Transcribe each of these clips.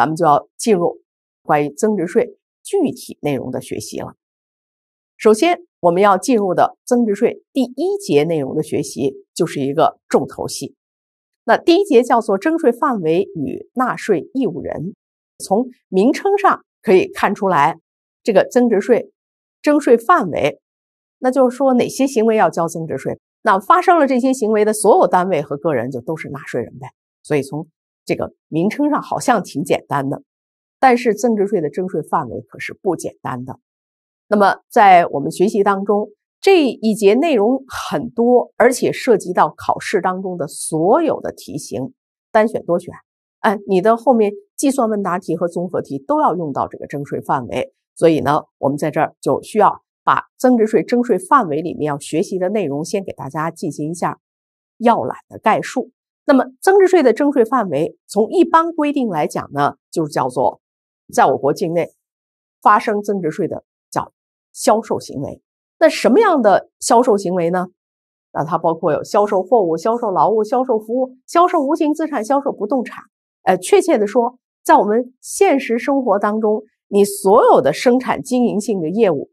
咱们就要进入关于增值税具体内容的学习了。首先，我们要进入的增值税第一节内容的学习，就是一个重头戏。那第一节叫做“征税范围与纳税义务人”，从名称上可以看出来，这个增值税征税范围，那就是说哪些行为要交增值税。那发生了这些行为的所有单位和个人，就都是纳税人呗。所以从这个名称上好像挺简单的，但是增值税的征税范围可是不简单的。那么在我们学习当中，这一节内容很多，而且涉及到考试当中的所有的题型，单选、多选，哎，你的后面计算、问答题和综合题都要用到这个征税范围。所以呢，我们在这儿就需要把增值税征税范围里面要学习的内容先给大家进行一下要览的概述。那么，增值税的征税范围，从一般规定来讲呢，就叫做在我国境内发生增值税的叫销售行为。那什么样的销售行为呢？那它包括有销售货物、销售劳务、销售服务、销售无形资产、销售不动产。呃，确切的说，在我们现实生活当中，你所有的生产经营性的业务，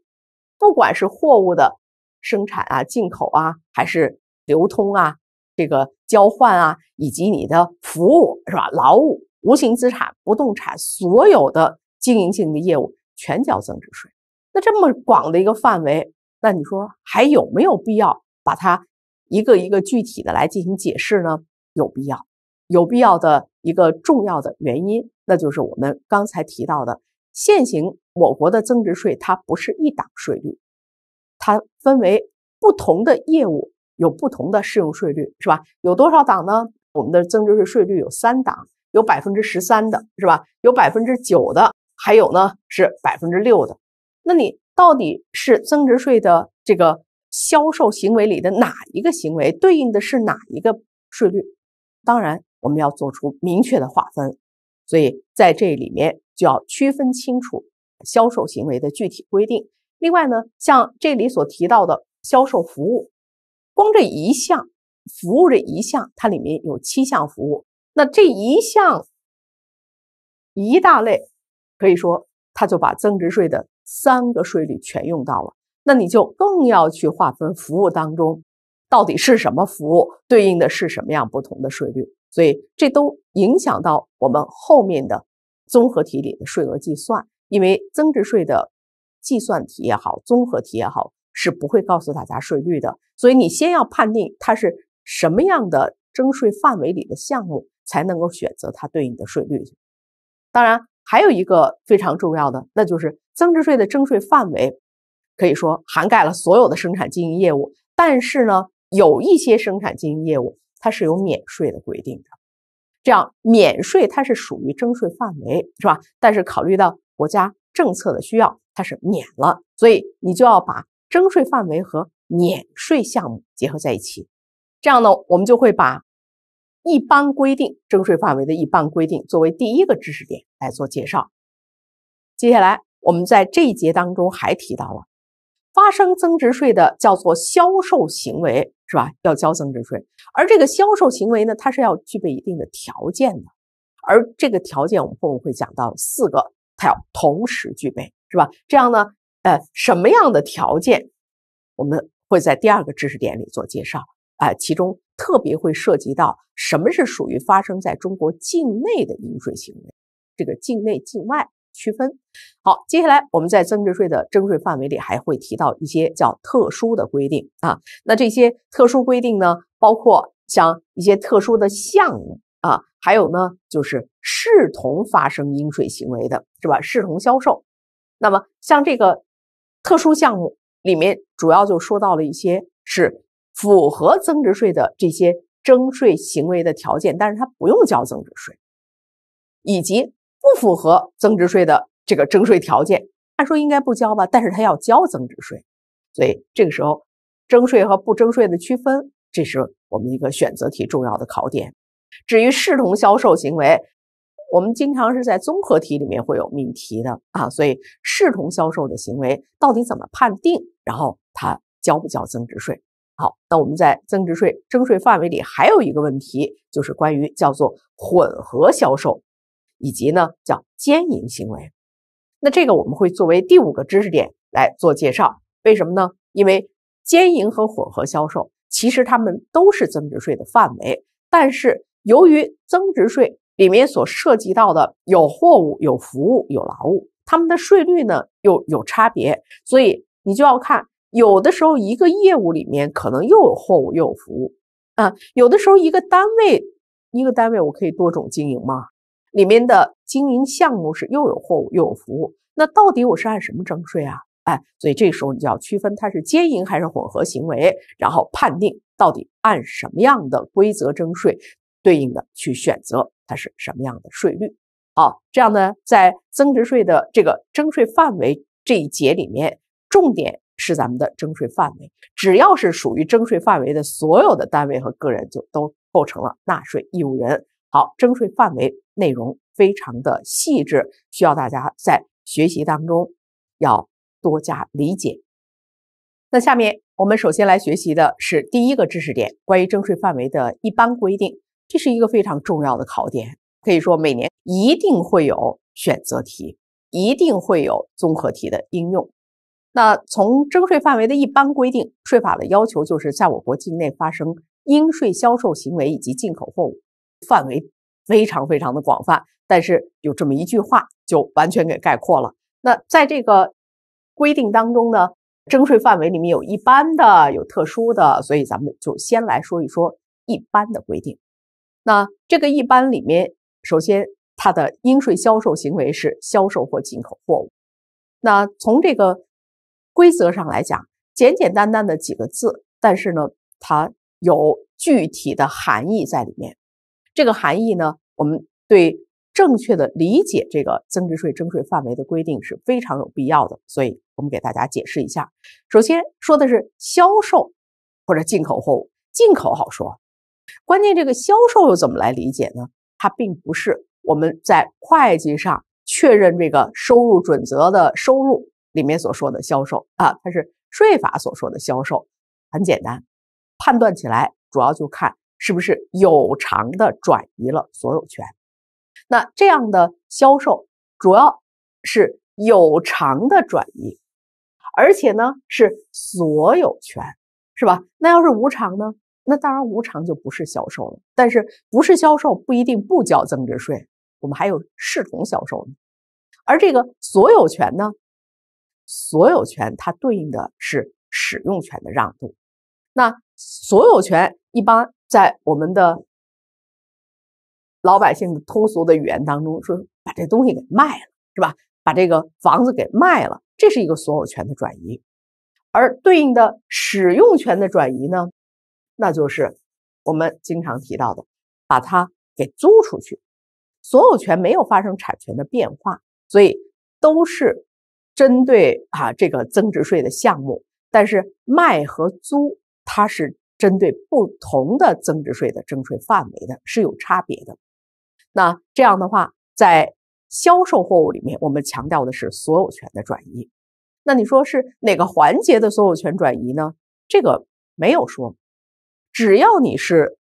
不管是货物的生产啊、进口啊，还是流通啊。这个交换啊，以及你的服务是吧？劳务、无形资产、不动产，所有的经营性的业务全交增值税。那这么广的一个范围，那你说还有没有必要把它一个一个具体的来进行解释呢？有必要，有必要的一个重要的原因，那就是我们刚才提到的，现行我国的增值税它不是一档税率，它分为不同的业务。有不同的适用税率是吧？有多少档呢？我们的增值税税率有三档，有百分之十三的是吧？有百分之九的，还有呢是百分之六的。那你到底是增值税的这个销售行为里的哪一个行为对应的是哪一个税率？当然我们要做出明确的划分，所以在这里面就要区分清楚销售行为的具体规定。另外呢，像这里所提到的销售服务。光这一项服务这一项，它里面有七项服务，那这一项一大类，可以说它就把增值税的三个税率全用到了。那你就更要去划分服务当中到底是什么服务，对应的是什么样不同的税率，所以这都影响到我们后面的综合体里的税额计算，因为增值税的计算题也好，综合题也好。是不会告诉大家税率的，所以你先要判定它是什么样的征税范围里的项目，才能够选择它对应的税率。当然，还有一个非常重要的，那就是增值税的征税范围，可以说涵盖了所有的生产经营业务。但是呢，有一些生产经营业务它是有免税的规定的。这样，免税它是属于征税范围，是吧？但是考虑到国家政策的需要，它是免了，所以你就要把。征税范围和免税项目结合在一起，这样呢，我们就会把一般规定征税范围的一般规定作为第一个知识点来做介绍。接下来，我们在这一节当中还提到了发生增值税的叫做销售行为，是吧？要交增值税，而这个销售行为呢，它是要具备一定的条件的，而这个条件我们面会讲到四个，它要同时具备，是吧？这样呢？呃，什么样的条件，我们会在第二个知识点里做介绍。啊，其中特别会涉及到什么是属于发生在中国境内的应税行为，这个境内境外区分。好，接下来我们在增值税的征税范围里还会提到一些叫特殊的规定啊。那这些特殊规定呢，包括像一些特殊的项目啊，还有呢就是视同发生应税行为的是吧？视同销售。那么像这个。特殊项目里面主要就说到了一些是符合增值税的这些征税行为的条件，但是它不用交增值税，以及不符合增值税的这个征税条件，按说应该不交吧，但是它要交增值税。所以这个时候征税和不征税的区分，这是我们一个选择题重要的考点。至于视同销售行为，我们经常是在综合题里面会有命题的啊，所以视同销售的行为到底怎么判定？然后它交不交增值税？好，那我们在增值税征税范围里还有一个问题，就是关于叫做混合销售，以及呢叫兼营行为。那这个我们会作为第五个知识点来做介绍。为什么呢？因为兼营和混合销售其实它们都是增值税的范围，但是由于增值税。里面所涉及到的有货物、有服务、有劳务，他们的税率呢又有差别，所以你就要看，有的时候一个业务里面可能又有货物又有服务，啊，有的时候一个单位一个单位我可以多种经营吗？里面的经营项目是又有货物又有服务，那到底我是按什么征税啊？哎，所以这时候你就要区分它是兼营还是混合行为，然后判定到底按什么样的规则征税。对应的去选择它是什么样的税率。好，这样呢，在增值税的这个征税范围这一节里面，重点是咱们的征税范围。只要是属于征税范围的所有的单位和个人，就都构成了纳税义务人。好，征税范围内容非常的细致，需要大家在学习当中要多加理解。那下面我们首先来学习的是第一个知识点，关于征税范围的一般规定。这是一个非常重要的考点，可以说每年一定会有选择题，一定会有综合题的应用。那从征税范围的一般规定，税法的要求就是在我国境内发生应税销售行为以及进口货物，范围非常非常的广泛。但是有这么一句话就完全给概括了。那在这个规定当中呢，征税范围里面有一般的，有特殊的，所以咱们就先来说一说一般的规定。那这个一般里面，首先它的应税销售行为是销售或进口货物。那从这个规则上来讲，简简单单的几个字，但是呢，它有具体的含义在里面。这个含义呢，我们对正确的理解这个增值税征税范围的规定是非常有必要的。所以我们给大家解释一下。首先说的是销售或者进口货物，进口好说。关键这个销售又怎么来理解呢？它并不是我们在会计上确认这个收入准则的收入里面所说的销售啊，它是税法所说的销售。很简单，判断起来主要就看是不是有偿的转移了所有权。那这样的销售主要是有偿的转移，而且呢是所有权，是吧？那要是无偿呢？那当然，无偿就不是销售了。但是不是销售不一定不交增值税，我们还有视同销售呢。而这个所有权呢，所有权它对应的是使用权的让渡。那所有权一般在我们的老百姓通俗的语言当中说，把这东西给卖了，是吧？把这个房子给卖了，这是一个所有权的转移，而对应的使用权的转移呢？那就是我们经常提到的，把它给租出去，所有权没有发生产权的变化，所以都是针对啊这个增值税的项目。但是卖和租，它是针对不同的增值税的征税范围的，是有差别的。那这样的话，在销售货物里面，我们强调的是所有权的转移。那你说是哪个环节的所有权转移呢？这个没有说。只要你是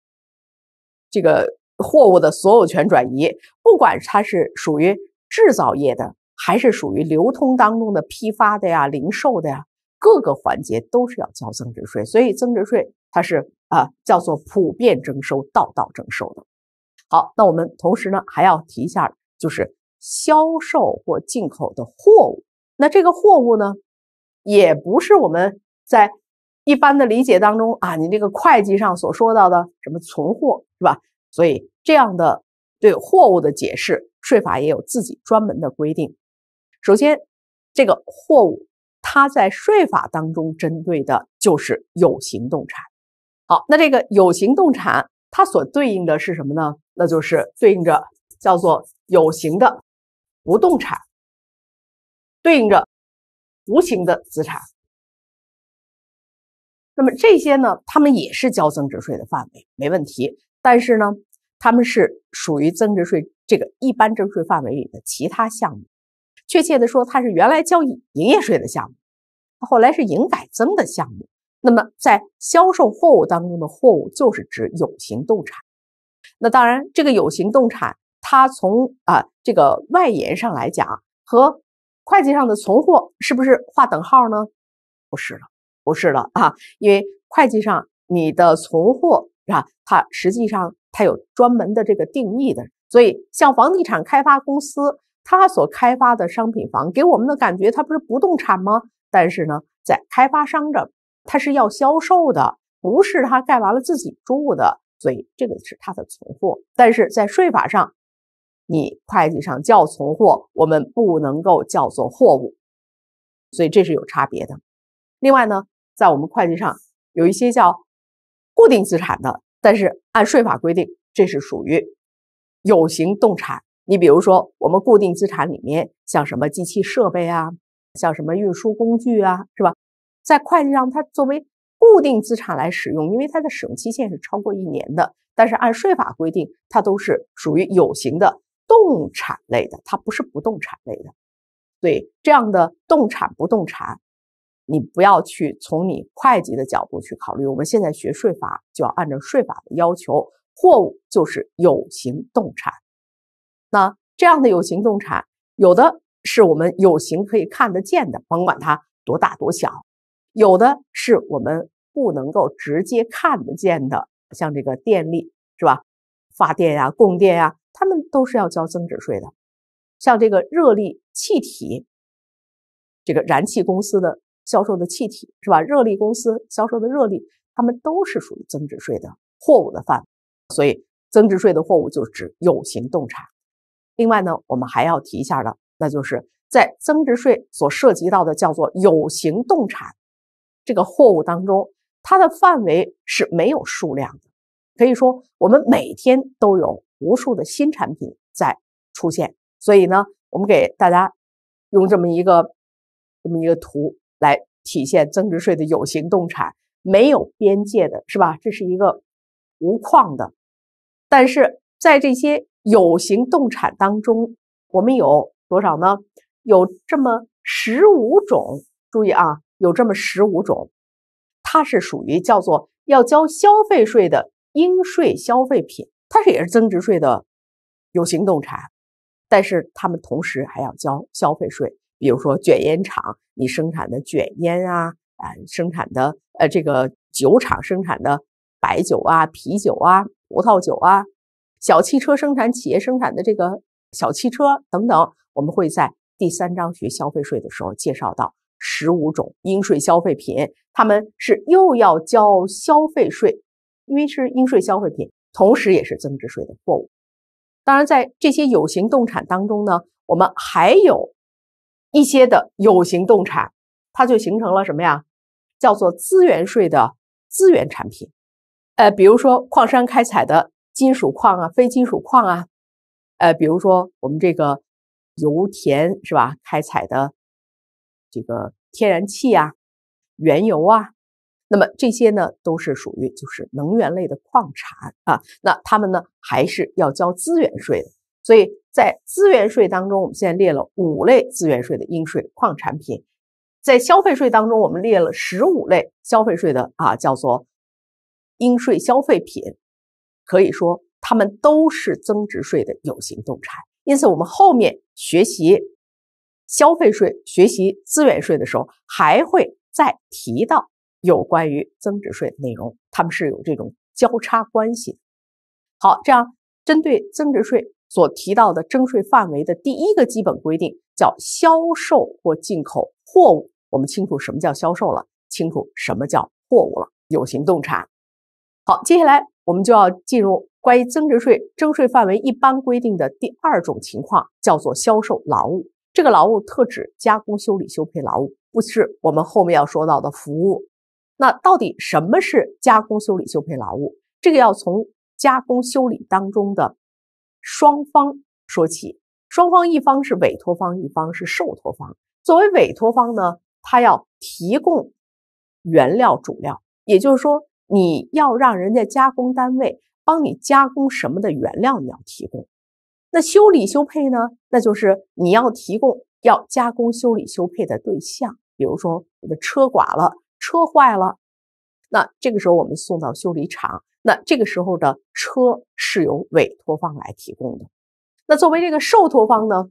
这个货物的所有权转移，不管它是属于制造业的，还是属于流通当中的批发的呀、零售的呀，各个环节都是要交增值税。所以，增值税它是啊叫做普遍征收、道道征收的。好，那我们同时呢还要提一下，就是销售或进口的货物。那这个货物呢，也不是我们在。一般的理解当中啊，你这个会计上所说到的什么存货是吧？所以这样的对货物的解释，税法也有自己专门的规定。首先，这个货物它在税法当中针对的就是有形动产。好，那这个有形动产它所对应的是什么呢？那就是对应着叫做有形的不动产，对应着无形的资产。那么这些呢，他们也是交增值税的范围，没问题。但是呢，他们是属于增值税这个一般征税范围里的其他项目。确切地说，它是原来交营业税的项目，后来是营改增的项目。那么，在销售货物当中的货物，就是指有形动产。那当然，这个有形动产，它从啊这个外延上来讲，和会计上的存货是不是画等号呢？不是了。不是了啊，因为会计上你的存货啊，它实际上它有专门的这个定义的，所以像房地产开发公司，它所开发的商品房给我们的感觉，它不是不动产吗？但是呢，在开发商这，它是要销售的，不是他盖完了自己住的，所以这个是它的存货。但是在税法上，你会计上叫存货，我们不能够叫做货物，所以这是有差别的。另外呢。在我们会计上有一些叫固定资产的，但是按税法规定，这是属于有形动产。你比如说，我们固定资产里面像什么机器设备啊，像什么运输工具啊，是吧？在会计上，它作为固定资产来使用，因为它的使用期限是超过一年的。但是按税法规定，它都是属于有形的动产类的，它不是不动产类的。对这样的动产不动产。你不要去从你会计的角度去考虑，我们现在学税法就要按照税法的要求，货物就是有形动产。那这样的有形动产，有的是我们有形可以看得见的，甭管它多大多小；有的是我们不能够直接看得见的，像这个电力是吧？发电呀、供电呀，他们都是要交增值税的。像这个热力、气体，这个燃气公司的。销售的气体是吧？热力公司销售的热力，他们都是属于增值税的货物的范围。所以，增值税的货物就是指有形动产。另外呢，我们还要提一下的，那就是在增值税所涉及到的叫做有形动产这个货物当中，它的范围是没有数量的。可以说，我们每天都有无数的新产品在出现。所以呢，我们给大家用这么一个这么一个图。来体现增值税的有形动产没有边界的是吧？这是一个无框的，但是在这些有形动产当中，我们有多少呢？有这么十五种。注意啊，有这么十五种，它是属于叫做要交消费税的应税消费品，它是也是增值税的有形动产，但是他们同时还要交消费税。比如说卷烟厂，你生产的卷烟啊，啊生产的呃这个酒厂生产的白酒啊、啤酒啊、葡萄酒啊，小汽车生产企业生产的这个小汽车等等，我们会在第三章学消费税的时候介绍到十五种应税消费品，他们是又要交消费税，因为是应税消费品，同时也是增值税的货物。当然，在这些有形动产当中呢，我们还有。一些的有形动产，它就形成了什么呀？叫做资源税的资源产品。呃，比如说矿山开采的金属矿啊、非金属矿啊，呃，比如说我们这个油田是吧？开采的这个天然气啊、原油啊，那么这些呢都是属于就是能源类的矿产啊，那他们呢还是要交资源税的。所以在资源税当中，我们现在列了五类资源税的应税矿产品；在消费税当中，我们列了十五类消费税的啊，叫做应税消费品。可以说，它们都是增值税的有形动产。因此，我们后面学习消费税、学习资源税的时候，还会再提到有关于增值税的内容。它们是有这种交叉关系。好，这样针对增值税。所提到的征税范围的第一个基本规定叫销售或进口货物。我们清楚什么叫销售了，清楚什么叫货物了，有形动产。好，接下来我们就要进入关于增值税征税范围一般规定的第二种情况，叫做销售劳务。这个劳务特指加工、修理、修配劳务，不是我们后面要说到的服务。那到底什么是加工、修理、修配劳务？这个要从加工、修理当中的。双方说起，双方一方是委托方，一方是受托方。作为委托方呢，他要提供原料、主料，也就是说，你要让人家加工单位帮你加工什么的原料，你要提供。那修理、修配呢？那就是你要提供要加工、修理、修配的对象，比如说我的车剐了，车坏了。那这个时候我们送到修理厂，那这个时候的车是由委托方来提供的。那作为这个受托方呢，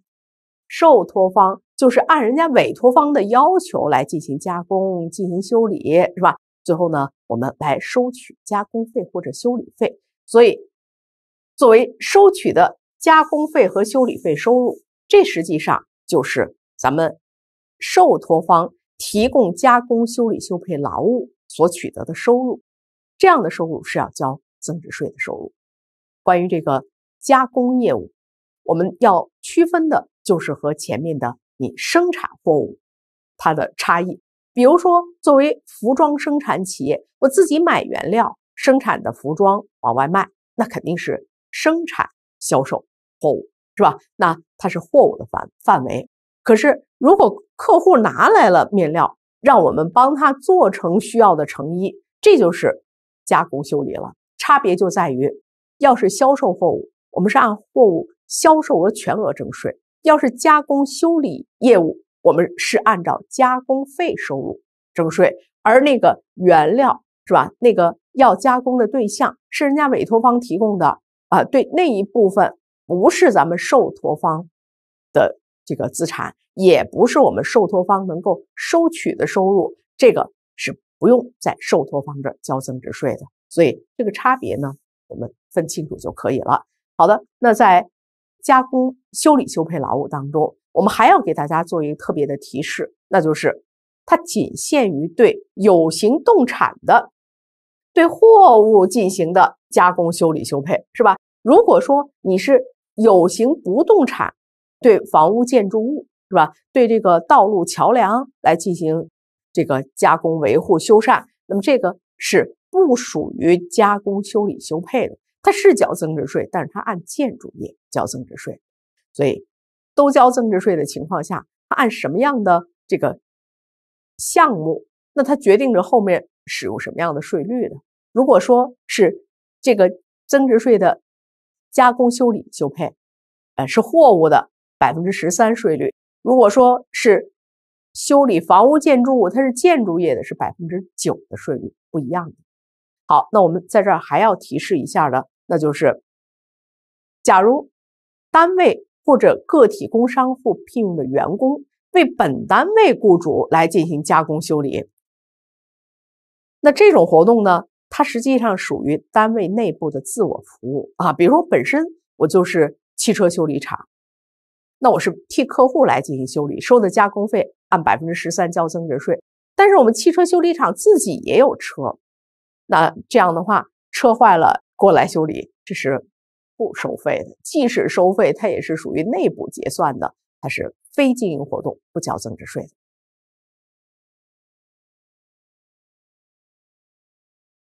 受托方就是按人家委托方的要求来进行加工、进行修理，是吧？最后呢，我们来收取加工费或者修理费。所以，作为收取的加工费和修理费收入，这实际上就是咱们受托方提供加工、修理、修配劳务。所取得的收入，这样的收入是要交增值税的收入。关于这个加工业务，我们要区分的就是和前面的你生产货物它的差异。比如说，作为服装生产企业，我自己买原料生产的服装往外卖，那肯定是生产销售货物，是吧？那它是货物的范范围。可是，如果客户拿来了面料，让我们帮他做成需要的成衣，这就是加工修理了。差别就在于，要是销售货物，我们是按货物销售额全额征税；要是加工修理业务，我们是按照加工费收入征税。而那个原料是吧？那个要加工的对象是人家委托方提供的啊，对那一部分不是咱们受托方的。这个资产也不是我们受托方能够收取的收入，这个是不用在受托方这交增值税的。所以这个差别呢，我们分清楚就可以了。好的，那在加工、修理、修配劳务当中，我们还要给大家做一个特别的提示，那就是它仅限于对有形动产的、对货物进行的加工、修理、修配，是吧？如果说你是有形不动产，对房屋建筑物是吧？对这个道路桥梁来进行这个加工维护修缮，那么这个是不属于加工修理修配的，它是交增值税，但是它按建筑业交增值税。所以，都交增值税的情况下，它按什么样的这个项目，那它决定着后面使用什么样的税率的。如果说是这个增值税的加工修理修配，呃，是货物的。百分之十三税率，如果说是修理房屋建筑物，它是建筑业的，是百分之九的税率，不一样的。好，那我们在这儿还要提示一下的，那就是，假如单位或者个体工商户聘用的员工为本单位雇主来进行加工修理，那这种活动呢，它实际上属于单位内部的自我服务啊。比如说本身我就是汽车修理厂。那我是替客户来进行修理，收的加工费按百分之十三交增值税。但是我们汽车修理厂自己也有车，那这样的话车坏了过来修理，这是不收费的。即使收费，它也是属于内部结算的，它是非经营活动，不交增值税的。